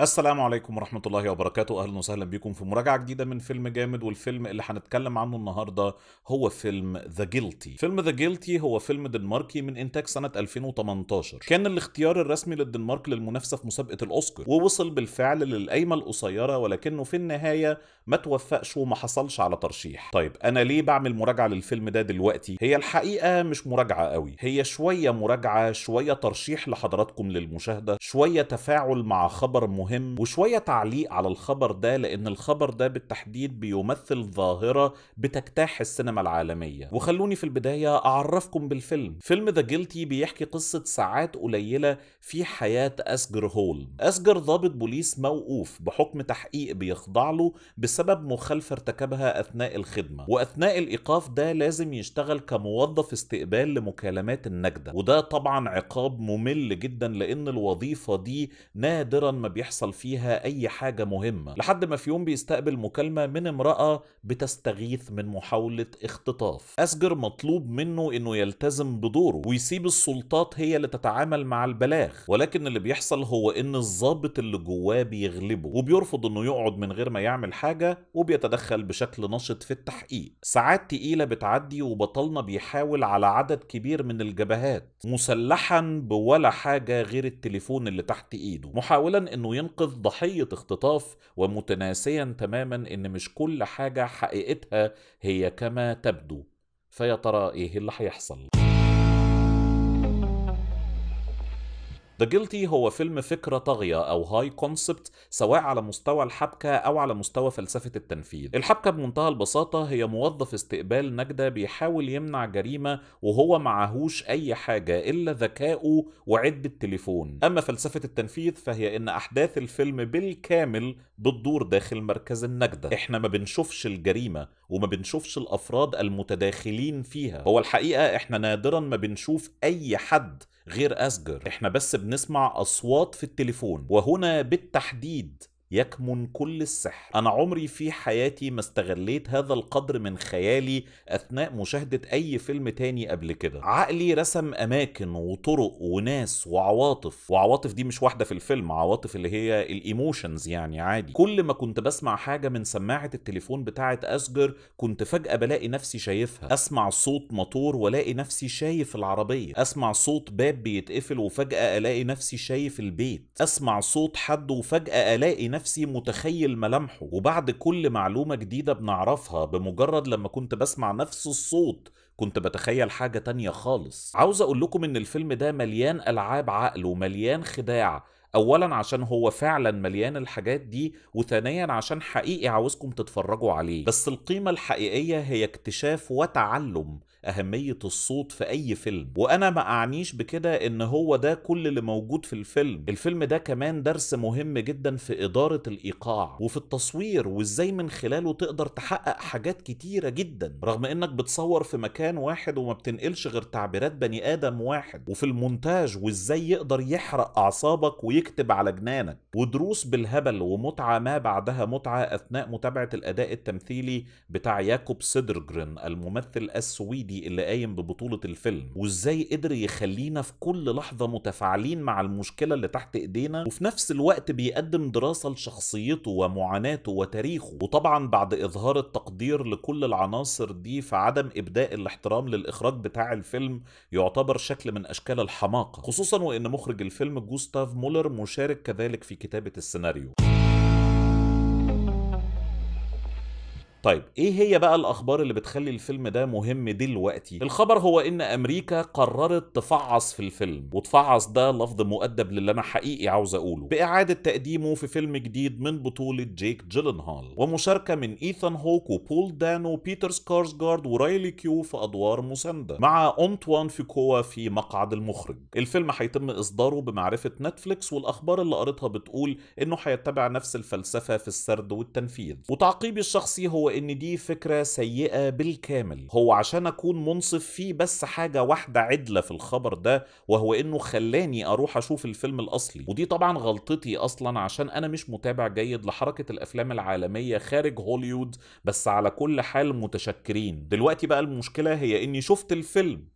السلام عليكم ورحمة الله وبركاته أهلا وسهلا بكم في مراجعة جديدة من فيلم جامد والفيلم اللي هنتكلم عنه النهاردة هو فيلم ذا جيلتي فيلم ذا جيلتي هو فيلم دنماركي من إنتاج سنة 2018 كان الاختيار الرسمي للدنمارك للمنافسة في مسابقة الأوسكار ووصل بالفعل للقايمة القصيرة ولكنه في النهاية ما توفقش وما حصلش على ترشيح طيب انا ليه بعمل مراجعه للفيلم ده دلوقتي هي الحقيقه مش مراجعه قوي هي شويه مراجعه شويه ترشيح لحضراتكم للمشاهده شويه تفاعل مع خبر مهم وشويه تعليق على الخبر ده لان الخبر ده بالتحديد بيمثل ظاهره بتجتاح السينما العالميه وخلوني في البدايه اعرفكم بالفيلم فيلم ذا جيلتي بيحكي قصه ساعات قليله في حياه اسجر هول اسجر ضابط بوليس موقوف بحكم تحقيق بيخضع له بس بسبب مخالفة ارتكبها أثناء الخدمة وأثناء الإيقاف ده لازم يشتغل كموظف استقبال لمكالمات النجدة وده طبعا عقاب ممل جدا لأن الوظيفة دي نادرا ما بيحصل فيها أي حاجة مهمة لحد ما في يوم بيستقبل مكالمة من امرأة بتستغيث من محاولة اختطاف أسجر مطلوب منه أنه يلتزم بدوره ويسيب السلطات هي اللي تتعامل مع البلاغ ولكن اللي بيحصل هو أن الظابط اللي جواه بيغلبه وبيرفض أنه يقعد من غير ما يعمل حاجة الحاجة وبيتدخل بشكل نشط في التحقيق ساعات تقيلة بتعدي وبطلنا بيحاول على عدد كبير من الجبهات مسلحا بولا حاجة غير التليفون اللي تحت ايده محاولا انه ينقذ ضحية اختطاف ومتناسيا تماما ان مش كل حاجة حقيقتها هي كما تبدو فيا ترى ايه اللي هيحصل ذا جيلتي هو فيلم فكرة طاغية أو هاي كونسبت سواء على مستوى الحبكة أو على مستوى فلسفة التنفيذ الحبكة بمنتهى البساطة هي موظف استقبال نجدة بيحاول يمنع جريمة وهو معهوش أي حاجة إلا ذكائه وعدة تليفون أما فلسفة التنفيذ فهي إن أحداث الفيلم بالكامل بتدور داخل مركز النجدة احنا ما بنشوفش الجريمة وما بنشوفش الافراد المتداخلين فيها هو الحقيقه احنا نادرا ما بنشوف اي حد غير اسجر احنا بس بنسمع اصوات في التليفون وهنا بالتحديد يكمن كل السحر انا عمري في حياتي ما استغليت هذا القدر من خيالي اثناء مشاهده اي فيلم تاني قبل كده عقلي رسم اماكن وطرق وناس وعواطف وعواطف دي مش واحده في الفيلم عواطف اللي هي الايموشنز يعني عادي كل ما كنت بسمع حاجه من سماعه التليفون بتاعه اسجر كنت فجاه بلاقي نفسي شايفها اسمع صوت مطور والاقي نفسي شايف العربيه اسمع صوت باب بيتقفل وفجاه الاقي نفسي شايف البيت اسمع صوت حد وفجاه الاقي نفسي نفسي متخيل ملامحه وبعد كل معلومة جديدة بنعرفها بمجرد لما كنت بسمع نفس الصوت كنت بتخيل حاجة تانية خالص عاوز أقول لكم إن الفيلم ده مليان ألعاب عقل ومليان خداع اولا عشان هو فعلا مليان الحاجات دي وثانيا عشان حقيقي عاوزكم تتفرجوا عليه بس القيمه الحقيقيه هي اكتشاف وتعلم اهميه الصوت في اي فيلم وانا ما اعنيش بكده ان هو ده كل اللي موجود في الفيلم الفيلم ده كمان درس مهم جدا في اداره الايقاع وفي التصوير وازاي من خلاله تقدر تحقق حاجات كتيره جدا رغم انك بتصور في مكان واحد وما بتنقلش غير تعبيرات بني ادم واحد وفي المونتاج وازاي يقدر يحرق اعصابك ويكتب على جنانك ودروس بالهبل ومتعه ما بعدها متعه اثناء متابعه الاداء التمثيلي بتاع ياكوب سيدرجرين الممثل السويدي التنفيذي اللي قايم ببطولة الفيلم وازاي قدر يخلينا في كل لحظة متفاعلين مع المشكلة اللي تحت ايدينا وفي نفس الوقت بيقدم دراسة لشخصيته ومعاناته وتاريخه وطبعا بعد اظهار التقدير لكل العناصر دي فعدم ابداء الاحترام للاخراج بتاع الفيلم يعتبر شكل من اشكال الحماقة خصوصا وان مخرج الفيلم جوستاف مولر مشارك كذلك في كتابة السيناريو طيب ايه هي بقى الاخبار اللي بتخلي الفيلم ده مهم دلوقتي الخبر هو ان امريكا قررت تفعص في الفيلم وتفعص ده لفظ مؤدب للي انا حقيقي عاوز اقوله باعاده تقديمه في فيلم جديد من بطوله جيك جيلنهال ومشاركه من ايثان هوك وبول دان وبيتر سكارسجارد ورايلي كيو في ادوار مسانده مع في فيكوا في مقعد المخرج الفيلم هيتم اصداره بمعرفه نتفليكس والاخبار اللي قريتها بتقول انه هيتبع نفس الفلسفه في السرد والتنفيذ وتعقيبي الشخصي هو وان ان دي فكره سيئه بالكامل هو عشان اكون منصف في بس حاجه واحده عدله في الخبر ده وهو انه خلاني اروح اشوف الفيلم الاصلي ودي طبعا غلطتي اصلا عشان انا مش متابع جيد لحركه الافلام العالميه خارج هوليوود بس على كل حال متشكرين دلوقتي بقى المشكله هي اني شفت الفيلم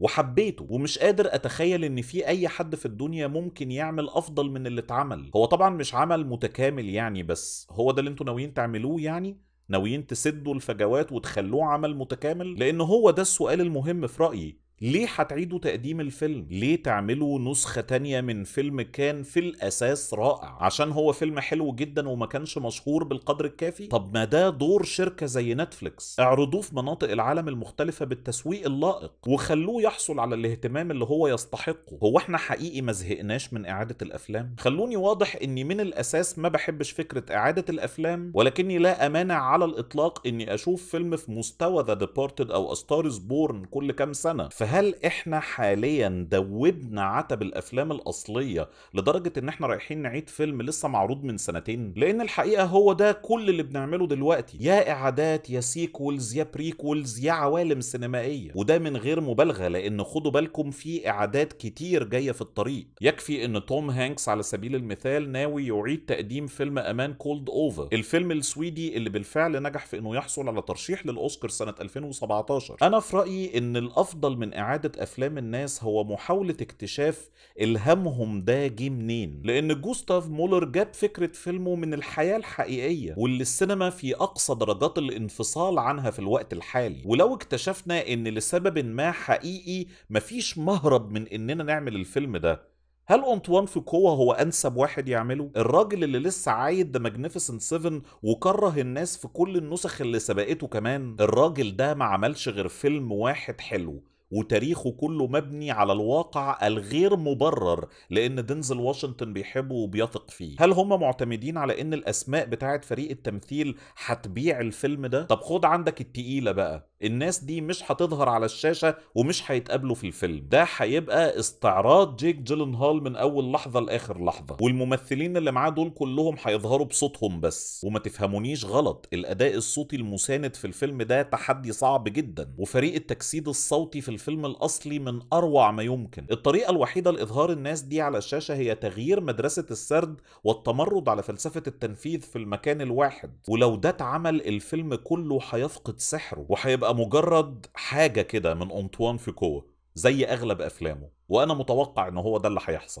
وحبيته ومش قادر اتخيل ان في اي حد في الدنيا ممكن يعمل افضل من اللي اتعمل هو طبعا مش عمل متكامل يعني بس هو ده اللي انتوا ناويين تعملوه يعني ناويين تسدوا الفجوات وتخلوه عمل متكامل لان هو ده السؤال المهم في رايي ليه هتعيدوا تقديم الفيلم؟ ليه تعملوا نسخة تانية من فيلم كان في الأساس رائع؟ عشان هو فيلم حلو جدا وما كانش مشهور بالقدر الكافي؟ طب ما ده دور شركة زي نتفليكس اعرضوه في مناطق العالم المختلفة بالتسويق اللائق وخلوه يحصل على الاهتمام اللي هو يستحقه هو احنا حقيقي ما زهقناش من إعادة الأفلام؟ خلوني واضح إني من الأساس ما بحبش فكرة إعادة الأفلام ولكني لا أمانع على الإطلاق إني أشوف فيلم في مستوى ذا ديبارتد أو أستارز بورن كل كام سنة هل احنا حاليا دوبنا عتب الافلام الاصليه لدرجه ان احنا رايحين نعيد فيلم لسه معروض من سنتين لان الحقيقه هو ده كل اللي بنعمله دلوقتي يا اعادات يا سيكولز يا بريكولز يا عوالم سينمائيه وده من غير مبالغه لان خدوا بالكم في اعادات كتير جايه في الطريق يكفي ان توم هانكس على سبيل المثال ناوي يعيد تقديم فيلم امان كولد اوفر الفيلم السويدي اللي بالفعل نجح في انه يحصل على ترشيح للاوسكار سنه 2017 انا في رايي ان الافضل من إعادة أفلام الناس هو محاولة اكتشاف إلهامهم ده جه منين لأن جوستاف مولر جاب فكرة فيلمه من الحياة الحقيقية واللي السينما في أقصى درجات الانفصال عنها في الوقت الحالي ولو اكتشفنا إن لسبب ما حقيقي مفيش مهرب من إننا نعمل الفيلم ده هل انطوان فوكو هو انسب واحد يعمله؟ الراجل اللي لسه عايد ذا ماجنيفيسنت 7 وكره الناس في كل النسخ اللي سبقته كمان، الراجل ده ما عملش غير فيلم واحد حلو وتاريخه كله مبني على الواقع الغير مبرر لان دينزل واشنطن بيحبه وبيثق فيه هل هم معتمدين على ان الاسماء بتاعت فريق التمثيل هتبيع الفيلم ده طب خد عندك التقيله بقى الناس دي مش هتظهر على الشاشه ومش هيتقابلوا في الفيلم ده هيبقى استعراض جيك جيلنهال من اول لحظه لاخر لحظه والممثلين اللي معاه دول كلهم هيظهروا بصوتهم بس وما تفهمونيش غلط الاداء الصوتي المساند في الفيلم ده تحدي صعب جدا وفريق التجسيد الصوتي في الفيلم الاصلي من اروع ما يمكن الطريقه الوحيده لاظهار الناس دي على الشاشه هي تغيير مدرسه السرد والتمرد على فلسفه التنفيذ في المكان الواحد ولو ده اتعمل الفيلم كله هيفقد سحره وهيبقى بتبقى مجرد حاجه كده من انطوان فيكو زي اغلب افلامه وانا متوقع ان هو ده اللي هيحصل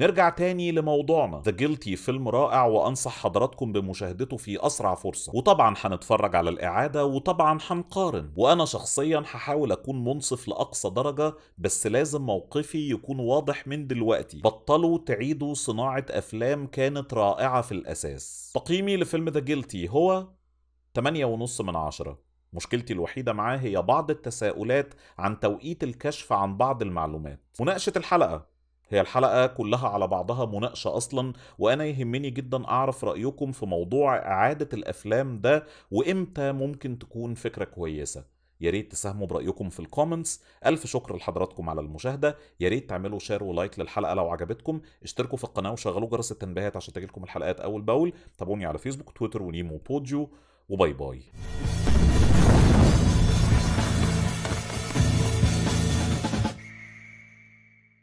نرجع تاني لموضوعنا ذا جيلتي فيلم رائع وانصح حضراتكم بمشاهدته في اسرع فرصه وطبعا هنتفرج على الاعاده وطبعا هنقارن وانا شخصيا هحاول اكون منصف لاقصى درجه بس لازم موقفي يكون واضح من دلوقتي بطلوا تعيدوا صناعه افلام كانت رائعه في الاساس تقييمي لفيلم ذا جيلتي هو 8.5 من 10 مشكلتي الوحيدة معاه هي بعض التساؤلات عن توقيت الكشف عن بعض المعلومات مناقشة الحلقة هي الحلقة كلها على بعضها مناقشة أصلا وأنا يهمني جدا أعرف رأيكم في موضوع إعادة الأفلام ده وإمتى ممكن تكون فكرة كويسة يا ريت تساهموا برأيكم في الكومنتس ألف شكر لحضراتكم على المشاهدة يا ريت تعملوا شير ولايك للحلقة لو عجبتكم اشتركوا في القناة وشغلوا جرس التنبيهات عشان تجيلكم الحلقات أول بأول تابعوني على فيسبوك تويتر ونيمو بوديو وباي باي